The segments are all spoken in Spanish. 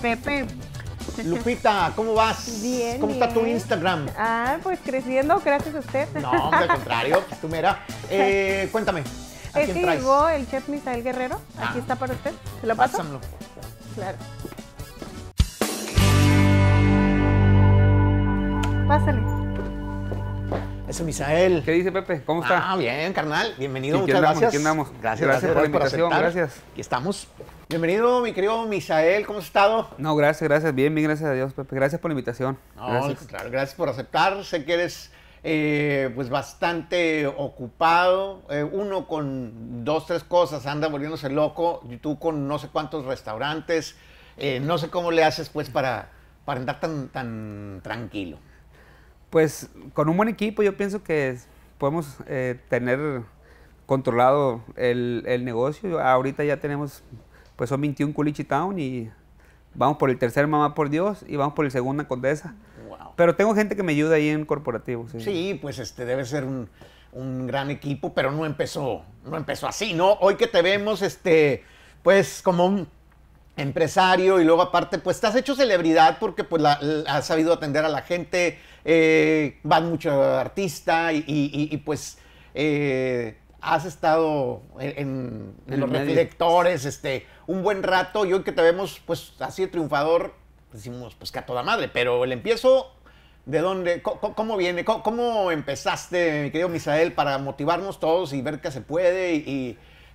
Pepe. Lupita, ¿cómo vas? Bien. ¿Cómo está tu Instagram? Ah, pues creciendo, gracias a usted. No, al contrario, pues tú mira. Eh, cuéntame. ¿a es que llegó el chef Misael Guerrero. Aquí ah. está para usted. ¿Se lo paso? Pásamelo. Claro. Pásale. Eso, Misael. ¿Qué dice Pepe? ¿Cómo está? Ah, bien, carnal. Bienvenido, muchas gracias. gracias. Gracias, por la invitación, gracias. Aquí estamos. Bienvenido, mi querido Misael, ¿cómo has estado? No, gracias, gracias. Bien, bien, gracias a Dios, Pepe. Gracias por la invitación. gracias. por aceptar. Sé que eres eh, pues bastante ocupado. Eh, uno con dos, tres cosas anda volviéndose loco. Y tú con no sé cuántos restaurantes. Eh, no sé cómo le haces pues para, para andar tan, tan tranquilo. Pues con un buen equipo yo pienso que podemos eh, tener controlado el, negocio. Ahorita ya tenemos, pues son 21 Culichi Town y vamos por el tercer Mamá por Dios y vamos por el segunda Condesa. Pero tengo gente que me ayuda ahí en corporativo. Sí, pues este debe ser un, gran equipo, pero no empezó, no empezó así, ¿no? Hoy que te vemos, este, pues como un empresario y luego aparte, pues te has hecho celebridad porque pues has sabido atender a la gente, eh, van mucho artista y, pues eh, has estado en, los directores reflectores este, un buen rato y hoy que te vemos pues así de triunfador, pues, decimos pues que a toda madre, pero el empiezo... ¿De dónde? ¿Cómo, viene? ¿Cómo, empezaste, mi querido Misael, para motivarnos todos y ver que se puede?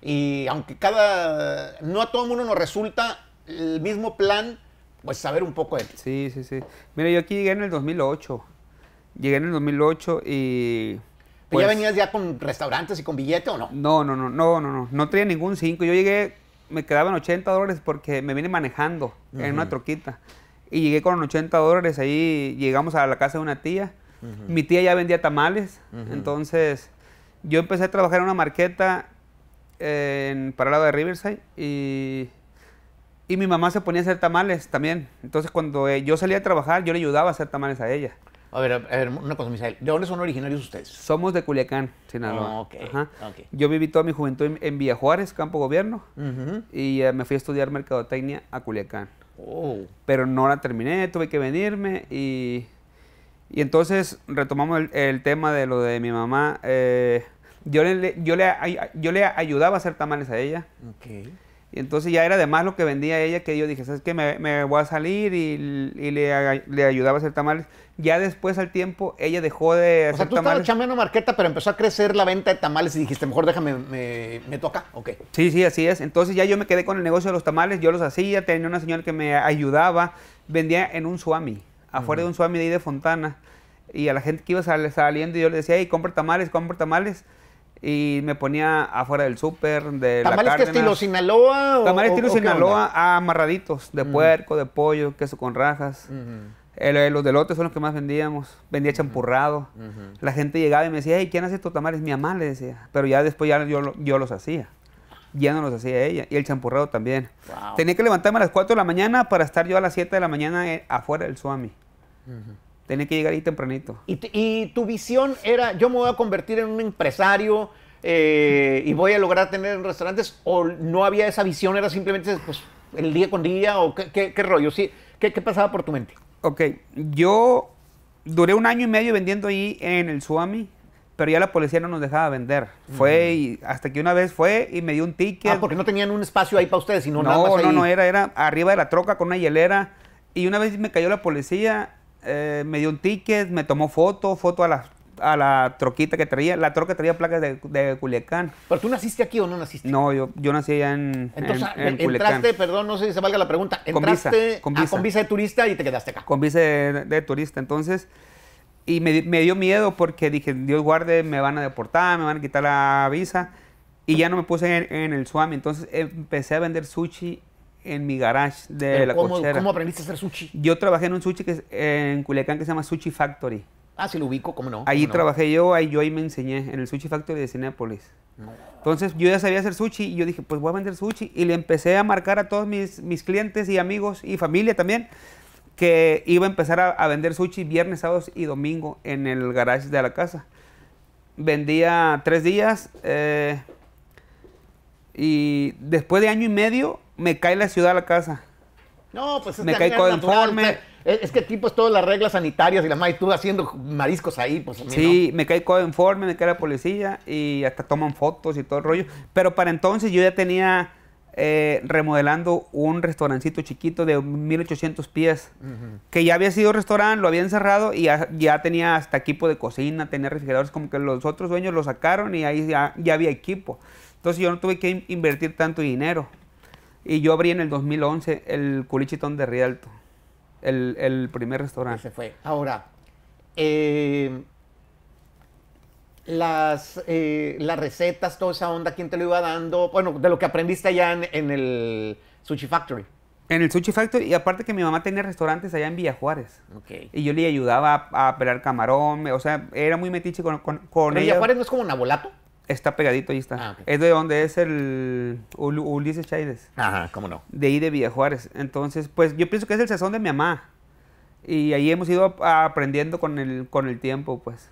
Y, aunque cada. No a todo el mundo nos resulta el mismo plan, pues saber un poco de ti. Sí, sí, sí. Mira, yo aquí llegué en el 2008. Llegué en el 2008 y... Pues, ¿Ya venías ya con restaurantes y con billete o no? No, no, no, no, no, no, no traía ningún cinco. Yo llegué, me quedaban 80 dólares porque me vine manejando en una troquita. Y llegué con 80 dólares, ahí llegamos a la casa de una tía. Mi tía ya vendía tamales, entonces yo empecé a trabajar en una marqueta eh, en lado de Riverside y, y mi mamá se ponía a hacer tamales también. Entonces cuando eh, yo salía a trabajar, yo le ayudaba a hacer tamales a ella. A ver, una cosa, Misael. ¿De dónde son originarios ustedes? Somos de Culiacán, Sinaloa. Yo viví toda mi juventud en, Villa Juárez, Campo Gobierno, y eh, me fui a estudiar mercadotecnia a Culiacán. Oh. Pero no la terminé, tuve que venirme y, y entonces retomamos el, tema de lo de mi mamá. Eh, yo, le, yo, le, yo le ayudaba a hacer tamales a ella. Okay. Y entonces ya era de lo que vendía ella que yo dije, ¿sabes qué? Me, voy a salir y, le, ayudaba a hacer tamales. Ya después al tiempo ella dejó de hacer O sea, tú estabas chambeando marqueta, pero empezó a crecer la venta de tamales y dijiste, mejor déjame, me, toca, ok. Sí, sí, así es. Entonces ya yo me quedé con el negocio de los tamales, yo los hacía, tenía una señora que me ayudaba, vendía en un suami, afuera de un suami de ahí de Fontana. Y a la gente que iba saliendo yo le decía, hey, compra tamales, compra tamales y me ponía afuera del súper, de ¿Tamales la que estilo Sinaloa? O, tamales estilo Sinaloa amarraditos, de mm. puerco, de pollo, queso con rajas. los delotes son los que más vendíamos. Vendía champurrado. La gente llegaba y me decía, hey, ¿quién hace estos tamales? Mi mamá le decía. Pero ya después ya yo, los hacía. Ya no los hacía ella. Y el champurrado también. Tenía que levantarme a las 4 de la mañana para estar yo a las 7 de la mañana eh, afuera del suami. Tenía que llegar ahí tempranito. ¿Y, tu visión era, yo me voy a convertir en un empresario eh, y voy a lograr tener restaurantes? ¿O no había esa visión? ¿Era simplemente pues, el día con día? ¿O qué, rollo? ¿Sí? ¿Qué, pasaba por tu mente? Ok, yo duré un año y medio vendiendo ahí en el Suami. Pero ya la policía no nos dejaba vender. Fue y hasta que una vez fue y me dio un ticket. Ah, porque no tenían un espacio ahí para ustedes, sino no, nada más No, no, era, era arriba de la troca con una hielera. Y una vez me cayó la policía eh, me dio un ticket, me tomó foto, foto a la, a la troquita que traía. La troca traía placas de, Culiacán. ¿Pero tú naciste aquí o no naciste? No, yo, nací allá en, Entonces, entraste, perdón, no sé si se valga la pregunta, entraste con visa, de turista y te quedaste acá. Con visa de, turista, entonces... Y me, dio miedo porque dije, Dios guarde, me van a deportar, me van a quitar la visa. Y ya no me puse en, en el Swami. Entonces empecé a vender sushi en mi garage de la cochera. ¿Cómo aprendiste a hacer sushi? Yo trabajé en un sushi que es, en Culiacán que se llama Sushi Factory. Ah, si lo ubico, ¿cómo no? ahí trabajé yo, ahí yo ahí me enseñé, en el Sushi Factory de Cinepolis. Entonces yo ya sabía hacer sushi y yo dije, pues voy a vender sushi. Y le empecé a marcar a todos mis, mis clientes y amigos y familia también que iba a empezar a, vender sushi viernes, sábados y domingo en el garage de la casa. Vendía tres días eh, y después de año y medio me cae la ciudad a la casa. No, pues es me cae informe. Es que tipo es todas las reglas sanitarias y la madre haciendo mariscos ahí, pues. sí, me cae enforme, me cae la policía y hasta toman fotos y todo el rollo. Pero para entonces yo ya tenía eh, remodelando un restaurancito chiquito de 1800 pies, que ya había sido restaurante, lo habían cerrado y ya, tenía hasta equipo de cocina, tenía refrigeradores, como que los otros dueños lo sacaron y ahí ya, ya había equipo. Entonces yo no tuve que invertir tanto dinero. Y yo abrí en el 2011 el Culichitón de Rialto, el, primer restaurante. Se fue. Ahora, eh, las, eh, las recetas, toda esa onda, ¿quién te lo iba dando? Bueno, de lo que aprendiste allá en, el Sushi Factory. En el Sushi Factory, y aparte que mi mamá tenía restaurantes allá en Villa Juárez. Okay. Y yo le ayudaba a, pelar camarón, o sea, era muy metiche con, con, Villa Juárez no es como Nabolato? Está pegadito, ahí está. Ah, es de donde es el Ulises Chávez. Ajá, cómo no. De ahí de Villa Juárez. Entonces, pues yo pienso que es el sazón de mi mamá. Y ahí hemos ido aprendiendo con el, con el tiempo, pues.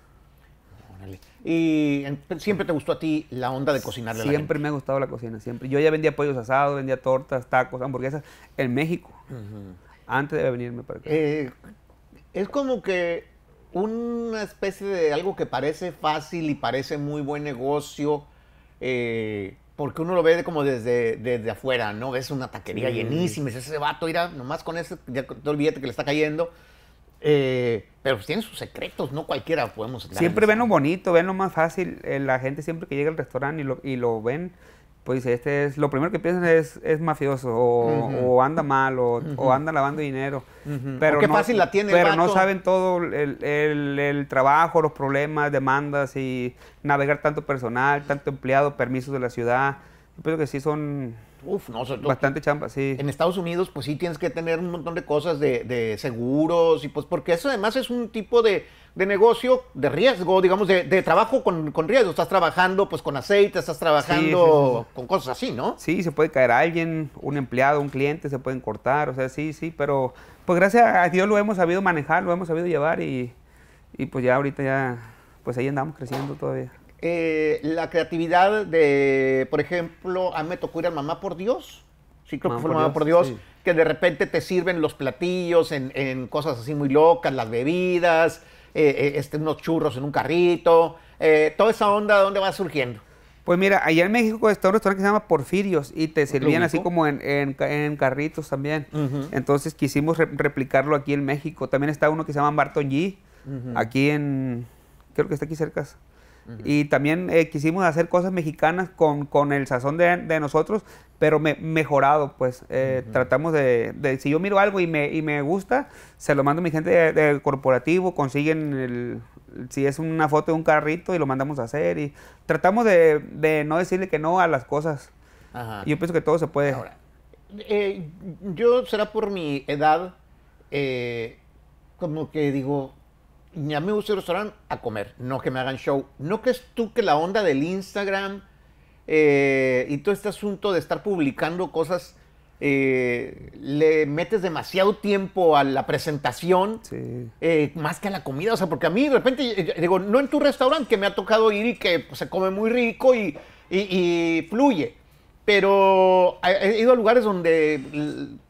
Órale. ¿Y siempre te gustó a ti la onda de cocinar? Siempre me ha gustado la cocina, siempre. Yo ya vendía pollos asados, vendía tortas, tacos, hamburguesas en México. Antes de venirme para acá. Eh, es como que una especie de algo que parece fácil y parece muy buen negocio, eh, porque uno lo ve como desde, desde afuera, ¿no? Ves una taquería llenísima, es ese vato, irá nomás con ese, ya todo el billete que le está cayendo. Eh, pero pues tienen sus secretos, no cualquiera podemos Siempre ven lo bonito, ven lo más fácil. Eh, la gente siempre que llega al restaurante y y lo ven, pues dice, este es, lo primero que piensan es, es mafioso, o, anda mal, o, anda lavando dinero. pero qué no, fácil la tiene Pero no saben todo el, trabajo, los problemas, demandas y navegar tanto personal, tanto empleado, permisos de la ciudad. Yo pienso que sí son Uf, no, bastante chamba, sí. En Estados Unidos, pues sí tienes que tener un montón de cosas de, de seguros y pues porque eso además es un tipo de de negocio de riesgo, digamos, de, trabajo con, riesgo. Estás trabajando pues con aceite, estás trabajando con cosas así, ¿no? Sí, se puede caer alguien, un empleado, un cliente, se pueden cortar, o sea, sí, sí, pero pues gracias a Dios lo hemos sabido manejar, lo hemos sabido llevar y, y pues ya ahorita ya, pues ahí andamos creciendo todavía. Eh, la creatividad de, por ejemplo, a mí me tocó ir a Mamá por Dios, sí creo que fue Mamá por Dios, que de repente te sirven los platillos en, en cosas así muy locas, las bebidas, eh, eh, unos churros en un carrito, eh, toda esa onda de dónde va surgiendo. Pues mira, allá en México está un restaurante que se llama Porfirios y te servían así como en, carritos también. Entonces quisimos replicarlo aquí en México. También está uno que se llama Barton G, aquí en, creo que está aquí cerca. Y también eh, quisimos hacer cosas mexicanas con, con el sazón de, nosotros, pero me, mejorado, pues. Eh, tratamos de, Si yo miro algo y me, y me gusta, se lo mando a mi gente del corporativo, consiguen el, si es una foto de un carrito y lo mandamos a hacer. Y tratamos de, de no decirle que no a las cosas. Ajá. Yo pienso que todo se puede. Eh, yo será por mi edad, como que digo, a me gusta el restaurante a comer, no que me hagan show. ¿No crees tú que la onda del Instagram eh, y todo este asunto de estar publicando cosas, eh, le metes demasiado tiempo a la presentación eh, más que a la comida? O sea, porque a mí de repente, digo, no en tu restaurante que me ha tocado ir y que pues, se come muy rico y, y fluye, pero he ido a lugares donde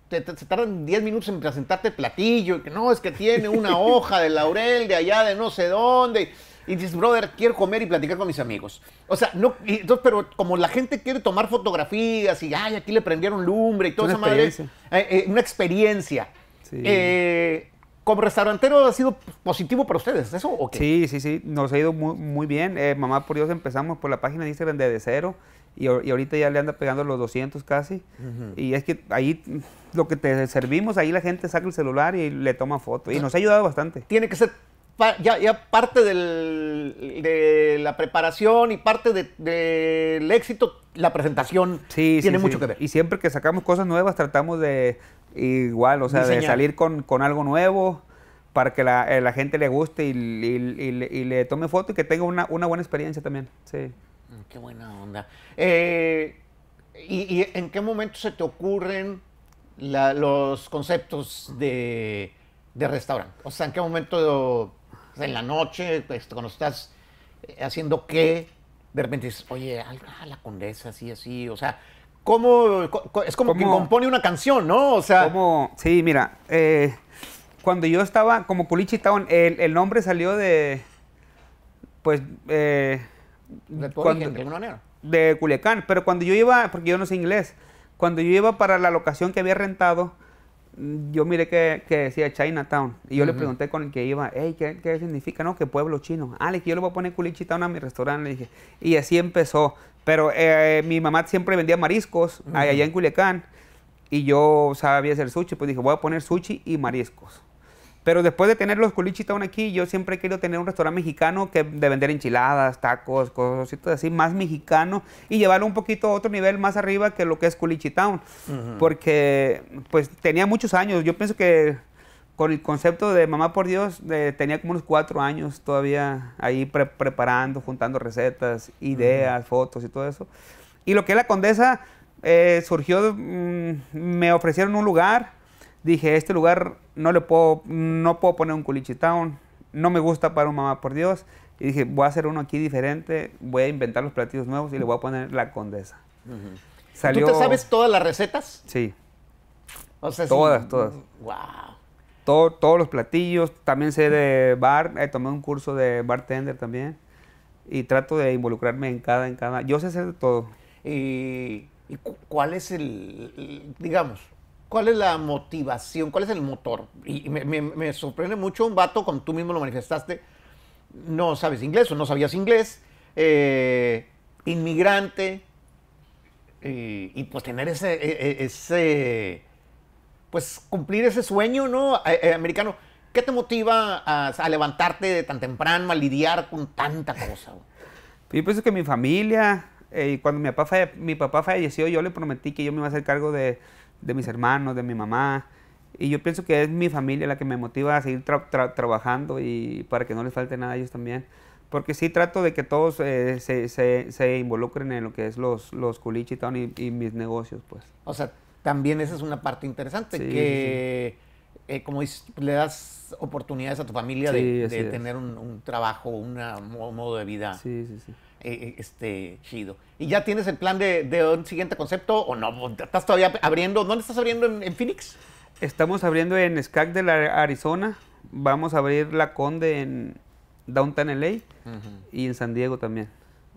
te, se tardan 10 minutos en presentarte el platillo, y que no, es que tiene una hoja de laurel de allá de no sé dónde. Y dices, brother, quiero comer y platicar con mis amigos. O sea, no, entonces, pero como la gente quiere tomar fotografías y, ay, aquí le prendieron lumbre y toda esa madre. Eh, eh, una experiencia. Eh, como restaurantero ha sido positivo para ustedes, ¿eso o Sí, sí, sí, nos ha ido muy, bien. mamá por Dios empezamos por la página dice Instagram de, de Cero y, ahorita ya le anda pegando los 200 casi. Y es que ahí lo que te servimos, ahí la gente saca el celular y le toma foto. Y nos ha ayudado bastante. Tiene que ser ya, parte del, de la preparación y parte del éxito, la presentación sí, tiene mucho que ver. Y siempre que sacamos cosas nuevas tratamos de igual, o sea, de salir con, algo nuevo para que la, eh, la gente le guste y, y, le tome foto y que tenga una, una buena experiencia también. Sí qué buena onda. Eh, y, en qué momento se te ocurren los conceptos de, restaurante? O sea, ¿en qué momento, en la noche, pues, cuando estás haciendo qué, de repente dices, oye, la condesa, así, así, o sea, ¿cómo, es como que compone una canción, ¿no? O sea... Sí, mira, eh, cuando yo estaba como Pulichi el, nombre salió de, pues, eh, de De Culiacán, pero cuando yo iba, porque yo no sé inglés, cuando yo iba para la locación que había rentado, yo miré que, decía Chinatown. Y yo le pregunté con el que iba, hey, ¿qué, significa? No, que pueblo chino. Ah, le dije, yo le voy a poner Culichitown a mi restaurante, le dije. Y así empezó. Pero eh, mi mamá siempre vendía mariscos allá en Culiacán. Y yo sabía hacer sushi, pues dije, voy a poner sushi y mariscos. Pero después de tener los Culichi aquí, yo siempre he querido tener un restaurante mexicano que de vender enchiladas, tacos, cositas así, más mexicano y llevarlo un poquito a otro nivel más arriba que lo que es Culichi Town. Porque pues tenía muchos años. Yo pienso que con el concepto de Mamá por Dios tenía como unos cuatro años todavía ahí preparando, juntando recetas, ideas, fotos y todo eso. Y lo que es la condesa eh, surgió, mm, me ofrecieron un lugar dije, este lugar no le puedo, no puedo poner un culichi town, no me gusta para un mamá por Dios. Y dije, voy a hacer uno aquí diferente, voy a inventar los platillos nuevos y le voy a poner la condesa. Salió... ¿Tú te sabes todas las recetas? Sí. todas, todas. Wow. todos los platillos, también sé de bar, he eh, tomé un curso de bartender también y trato de involucrarme en cada, en cada, yo sé hacer de todo. ¿Y, cuál es el digamos, ¿Cuál es la motivación? ¿Cuál es el motor? Y me, sorprende mucho un vato, como tú mismo lo manifestaste, no sabes inglés o no sabías inglés, eh, inmigrante, eh, y pues tener ese, e, e, ese, pues cumplir ese sueño, ¿no? Eh, americano. ¿Qué te motiva a, levantarte tan temprano, a lidiar con tanta cosa? Yo pienso que mi familia, cuando mi papá, mi papá falleció, yo le prometí que yo me iba a hacer cargo de de mis hermanos, de mi mamá. Y yo pienso que es mi familia la que me motiva a seguir trabajando y para que no les falte nada a ellos también. Porque sí trato de que todos eh, se, involucren en lo que es los, los culichi y, mis negocios, pues. O sea, también esa es una parte interesante, que eh, como dices, le das oportunidades a tu familia de, tener un, trabajo, un modo de vida. Sí, sí, sí eh, eh, este, chido. ¿Y ya tienes el plan de, un siguiente concepto o no? ¿Estás todavía abriendo? ¿Dónde estás abriendo en, Phoenix? Estamos abriendo en SCAC de la Arizona. Vamos a abrir la Conde en Downtown LA y en San Diego también.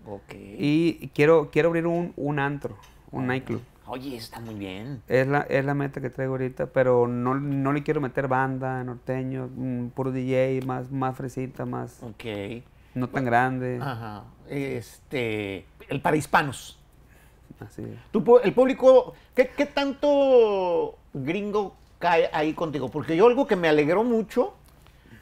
Ok. Y quiero, quiero abrir un, antro, un nightclub. Oye, está muy bien. Es la, meta que traigo ahorita, pero no, le quiero meter banda, norteño, mm, puro DJ, más, más fresita, más. Ok. No tan grande. Ajá. Este, el para hispanos. Así el público, ¿qué, tanto gringo cae ahí contigo? Porque yo algo que me alegró mucho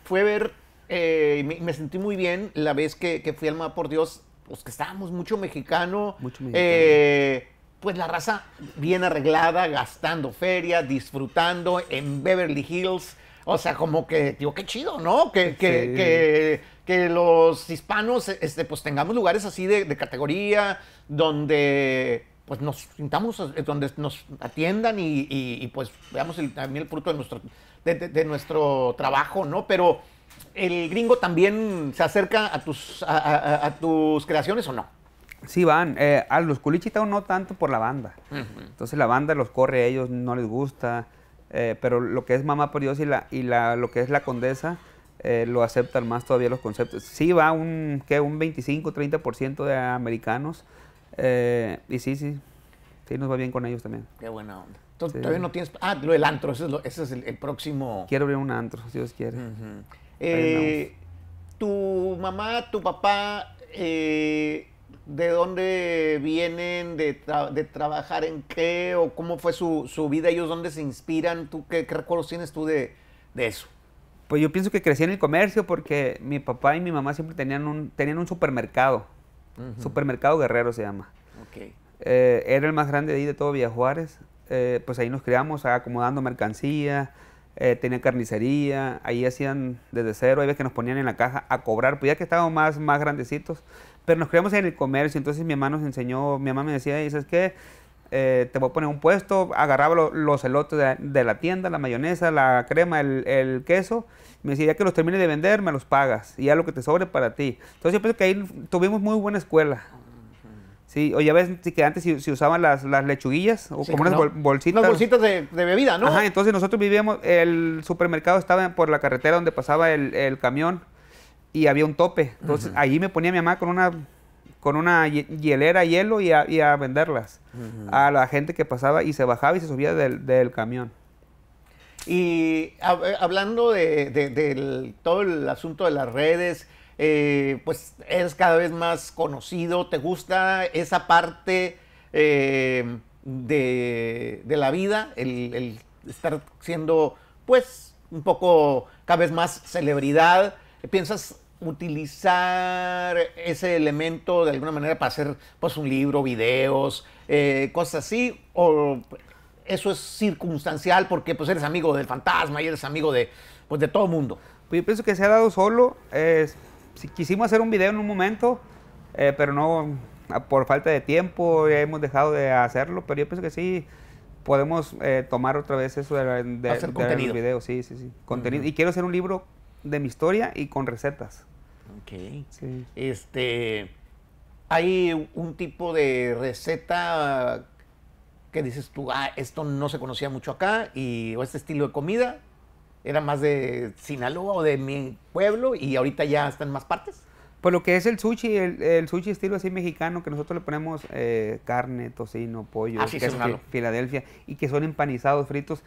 fue ver, eh, me, sentí muy bien la vez que, fui al por Dios, pues que estábamos mucho mexicano. Mucho eh, mexicano. pues la raza bien arreglada, gastando feria, disfrutando en Beverly Hills. O sea, como que, digo, qué chido, ¿no? Que, que que los hispanos este, pues tengamos lugares así de, categoría donde pues nos sintamos, eh, donde nos atiendan y, pues veamos también el fruto de nuestro, de, nuestro trabajo, ¿no? Pero el gringo también se acerca a tus, a, tus creaciones o no. Sí, van. Eh, a los o no tanto por la banda. Entonces la banda los corre a ellos, no les gusta. Eh, pero lo que es Mamá por Dios y, la, y la, lo que es La Condesa, eh, lo aceptan más todavía los conceptos. Sí va un, un 25-30% de americanos eh, y sí, sí, sí nos va bien con ellos también. Qué buena onda. todavía no tienes... Ah, lo antro, ese es, el, próximo... Quiero abrir un antro, si Dios quiere. Eh, tu mamá, tu papá, ¿de dónde vienen? De, trabajar en qué? ¿O cómo fue su, vida? ¿Ellos dónde se inspiran? ¿Tú qué, qué recuerdos tienes tú de eso? pues yo pienso que crecí en el comercio porque mi papá y mi mamá siempre tenían un, tenían un supermercado. Supermercado Guerrero se llama. Okay. Eh, era el más grande de ahí de todo Villa Juárez. Eh, pues ahí nos criamos ah, acomodando mercancía, eh, tenía carnicería, ahí hacían desde cero, hay veces que nos ponían en la caja a cobrar, pues ya que estábamos más, más grandecitos, pero nos criamos en el comercio, entonces mi mamá nos enseñó, mi mamá me decía, ¿sabes qué? Eh, te voy a poner un puesto, agarraba los elotes de, la tienda, la mayonesa, la crema, el, queso, me decía, ya que los termine de vender, me los pagas, y ya lo que te sobre para ti. Entonces yo pienso que ahí tuvimos muy buena escuela. Sí, o ya ves que antes se, usaban las, lechuguillas o como unas bolsitos bolsitas. Las bolsitas de, bebida, ¿no? Ajá, entonces nosotros vivíamos, el supermercado estaba por la carretera donde pasaba el, camión y había un tope. Entonces ahí me ponía mi mamá con una con una hielera, hielo y a, venderlas a la gente que pasaba y se bajaba y se subía del, camión. Y eh, hablando de, todo el asunto de las redes, eh, pues eres cada vez más conocido, ¿te gusta esa parte eh, de, la vida, el, el, estar siendo pues un poco cada vez más celebridad? ¿Piensas utilizar ese elemento de alguna manera para hacer pues un libro, videos, eh, cosas así, o eso es circunstancial porque pues eres amigo del fantasma y eres amigo de pues de todo mundo. Pues yo pienso que se ha dado solo. si quisimos hacer un video en un momento, eh, pero no ah, por falta de tiempo hemos dejado de hacerlo, pero yo pienso que sí podemos eh, tomar otra vez eso de, hacer contenido. sí, sí, sí, Y quiero hacer un libro de mi historia y con recetas. Ok. Sí. Este, ¿Hay un tipo de receta que dices tú, ah, esto no se conocía mucho acá y, o este estilo de comida era más de Sinaloa o de mi pueblo y ahorita ya está en más partes? Pues lo que es el sushi, el, sushi estilo así mexicano, que nosotros le ponemos eh, carne, tocino, pollo, así ah, de Filadelfia, y que son empanizados, fritos.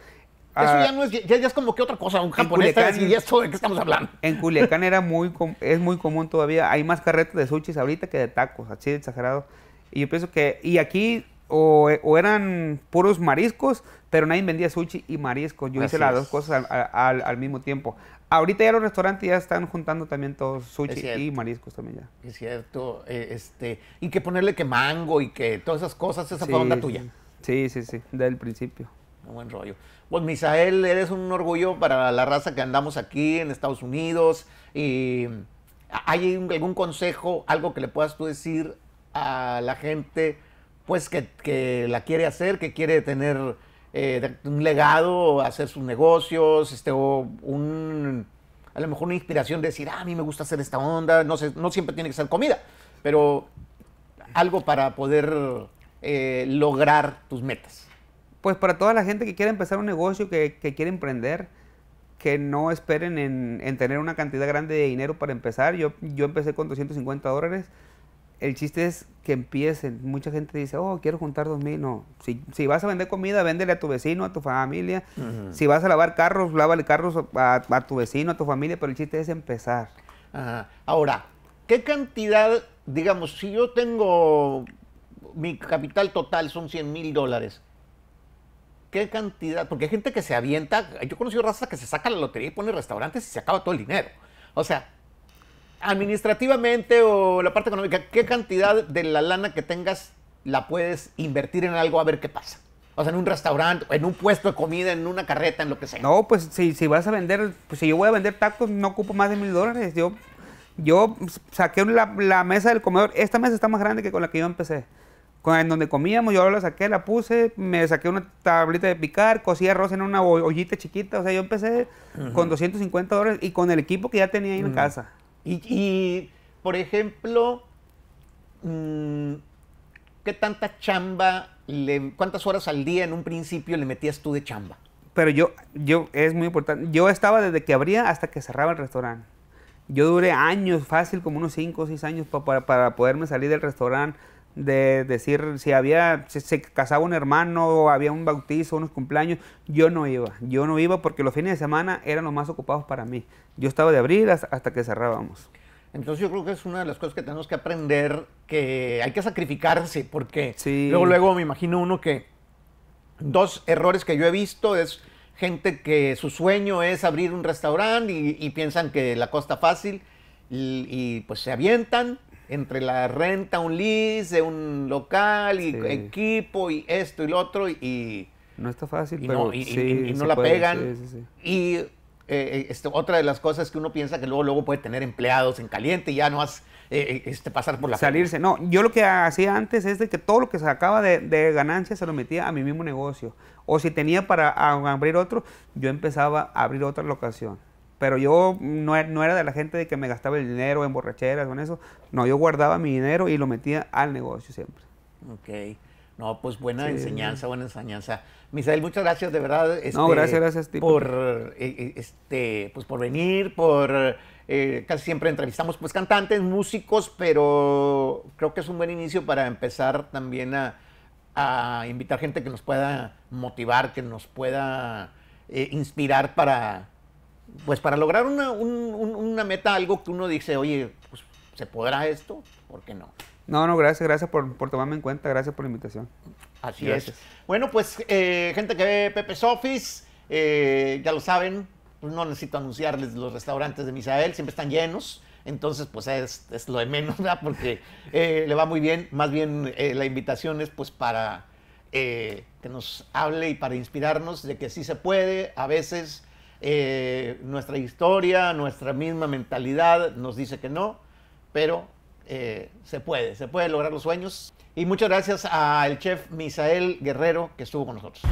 Eso ah. ya no es, ya, es como que otra cosa, un japonés y todo de qué estamos hablando. En Culiacán era muy es muy común todavía, hay más carretas de sushis ahorita que de tacos, así de exagerado. Y yo pienso que, y aquí o, eran puros mariscos, pero nadie vendía sushi y mariscos. Yo hice las dos cosas al, mismo tiempo. Ahorita ya los restaurantes ya están juntando también todos sushi y mariscos también ya. Es cierto, e, este, y que ponerle que mango y que todas esas cosas, esa fue onda tuya. Sí, sí, sí, desde el principio buen rollo. Pues Misael, eres un orgullo para la raza que andamos aquí en Estados Unidos. Y ¿Hay algún consejo, algo que le puedas tú decir a la gente pues que, que la quiere hacer, que quiere tener eh, un legado, hacer sus negocios, este, o un, a lo mejor una inspiración de decir, ah, a mí me gusta hacer esta onda, no, sé, no siempre tiene que ser comida, pero algo para poder eh, lograr tus metas pues para toda la gente que quiere empezar un negocio, que, que quiere emprender, que no esperen en, tener una cantidad grande de dinero para empezar. Yo, yo empecé con 250 dólares. El chiste es que empiecen. Mucha gente dice, oh, quiero juntar 2.000. No, si, vas a vender comida, véndele a tu vecino, a tu familia. Si vas a lavar carros, lávale carros a, a, tu vecino, a tu familia, pero el chiste es empezar. Ahora, ¿qué cantidad, digamos, si yo tengo mi capital total son 100 mil dólares? qué cantidad, porque hay gente que se avienta, yo he conocido razas que se saca la lotería y pone restaurantes y se acaba todo el dinero. O sea, administrativamente o la parte económica, ¿qué cantidad de la lana que tengas la puedes invertir en algo a ver qué pasa? O sea, en un restaurante, en un puesto de comida, en una carreta, en lo que sea. No, pues si, si vas a vender, pues si yo voy a vender tacos, no ocupo más de mil dólares. Yo, yo saqué la, la mesa del comedor. Esta mesa está más grande que con la que yo empecé en donde comíamos, yo la saqué, la puse, me saqué una tablita de picar, cocí arroz en una ollita chiquita, o sea, yo empecé con 250 dólares y con el equipo que ya tenía ahí en mm. casa. Y, por ejemplo, mm, ¿qué tanta chamba, cuántas horas al día en un principio le metías tú de chamba? Pero yo, yo, es muy importante, yo estaba desde que abría hasta que cerraba el restaurante. Yo duré años, fácil, como unos 5 o 6 años para, para poderme salir del restaurante de decir si había, se casaba un hermano, o había un bautizo, unos cumpleaños, yo no iba, yo no iba porque los fines de semana eran los más ocupados para mí. Yo estaba de abril hasta que cerrábamos. Entonces yo creo que es una de las cosas que tenemos que aprender, que hay que sacrificarse, porque luego, me imagino uno que dos errores que yo he visto es gente que su sueño es abrir un restaurante y, piensan que la costa fácil y pues se avientan entre la renta, un lease, un local y equipo y esto y lo otro y... No está fácil, pero no, sí, y, no la pegan. y eh, eh, otra de las cosas que uno piensa que luego, luego puede tener empleados en caliente y ya no has... Eh, este, pasar por la... Salirse, no. Yo lo que hacía antes es de que todo lo que sacaba de, de ganancias se lo metía a mi mismo negocio. O si tenía para abrir otro, yo empezaba a abrir otra locación. Pero yo e-, no, era de la gente de que me gastaba el dinero en borracheras, o en eso. No, yo guardaba mi dinero y lo metía al negocio siempre. Ok. No, pues buena enseñanza, buena enseñanza. Misael, muchas gracias de verdad. Este, no, gracias, gracias, Por, eh, eh, este, pues por venir, por eh, casi siempre entrevistamos pues cantantes, músicos, pero creo que es un buen inicio para empezar también a, invitar gente que nos pueda motivar, que nos pueda inspirar para pues para lograr una, meta, algo que uno dice, oye, pues, ¿se podrá esto? ¿Por qué no? No, no, gracias, gracias por, tomarme en cuenta, gracias por la invitación. Así es. Bueno, pues eh, gente que ve Pepe's Office, eh, ya lo saben, pues, no necesito anunciarles los restaurantes de Misael, siempre están llenos. Entonces, pues es, lo de menos, ¿verdad? Porque eh, le va muy bien. Más bien la invitación es pues para que nos hable y para inspirarnos de que sí se puede a veces eh, nuestra historia, nuestra misma mentalidad nos dice que no, pero eh, se puede, se puede lograr los sueños. Y muchas gracias al chef Misael Guerrero que estuvo con nosotros.